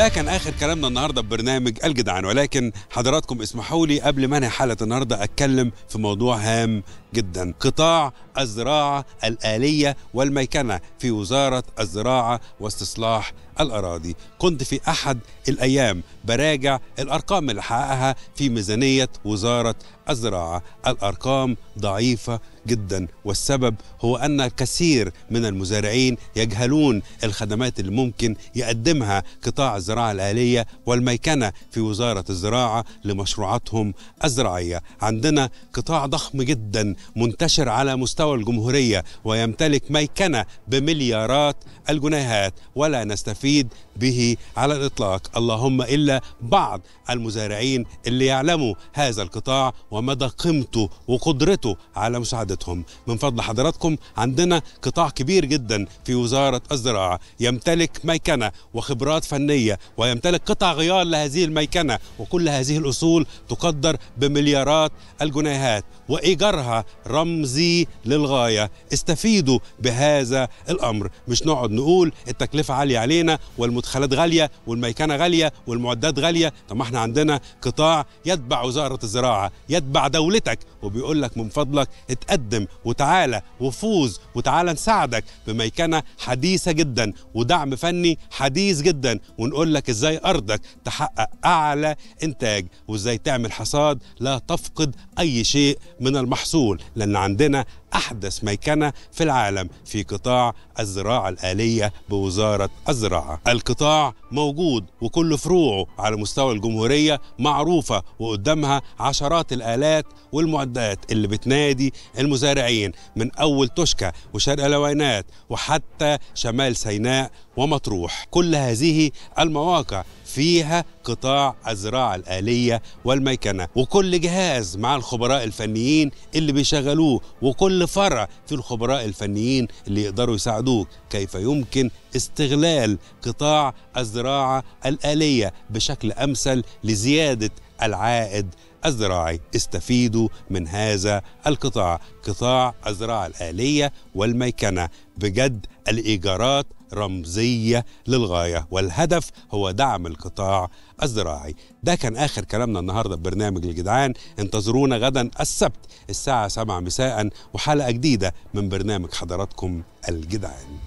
ده كان اخر كلامنا النهارده ببرنامج الجدعان ولكن حضراتكم اسمحوا لي قبل ما انهي حلقه النهارده اتكلم في موضوع هام جدا قطاع الزراعة الآلية والميكنة في وزارة الزراعة واستصلاح الأراضي كنت في أحد الأيام براجع الأرقام اللي حققها في ميزانية وزارة الزراعة الأرقام ضعيفة جدا والسبب هو أن الكثير من المزارعين يجهلون الخدمات اللي ممكن يقدمها قطاع الزراعة الآلية والميكنة في وزارة الزراعة لمشروعاتهم الزراعية عندنا قطاع ضخم جدا منتشر على مستوى الجمهورية ويمتلك ميكنة بمليارات الجنيهات ولا نستفيد به على الإطلاق اللهم إلا بعض المزارعين اللي يعلموا هذا القطاع ومدى قيمته وقدرته على مساعدتهم من فضل حضراتكم عندنا قطاع كبير جدا في وزارة الزراعة يمتلك ميكنة وخبرات فنية ويمتلك قطع غيار لهذه الميكنة وكل هذه الأصول تقدر بمليارات الجنيهات وإيجارها رمزي للغاية استفيدوا بهذا الأمر مش نقعد نقول التكلفة عالية علينا والمدخلات غالية والميكنة غالية والمعدات غالية طب ما احنا عندنا قطاع يتبع وزارة الزراعة يتبع دولتك وبيقول لك من فضلك اتقدم وتعالى وفوز وتعالى نساعدك بميكنة حديثة جدا ودعم فني حديث جدا ونقول لك ازاي أرضك تحقق أعلى إنتاج وازاي تعمل حصاد لا تفقد أي شيء من المحصول لان عندنا أحدث ميكنة في العالم في قطاع الزراعة الآلية بوزارة الزراعة القطاع موجود وكل فروعه على مستوى الجمهورية معروفة وقدامها عشرات الآلات والمعدات اللي بتنادي المزارعين من أول توشكا وشرق الوينات وحتى شمال سيناء ومطروح كل هذه المواقع فيها قطاع الزراعة الآلية والميكنة وكل جهاز مع الخبراء الفنيين اللي بيشغلوه وكل كل فرع في الخبراء الفنيين اللي يقدروا يساعدوك كيف يمكن استغلال قطاع الزراعة الآلية بشكل أمثل لزيادة العائد الزراعي استفيدوا من هذا القطاع قطاع الزراعة الآلية والميكنة بجد الإيجارات رمزية للغاية والهدف هو دعم القطاع الزراعي ده كان آخر كلامنا النهاردة ببرنامج الجدعان انتظرونا غدا السبت الساعة 7 مساء وحلقة جديدة من برنامج حضراتكم الجدعان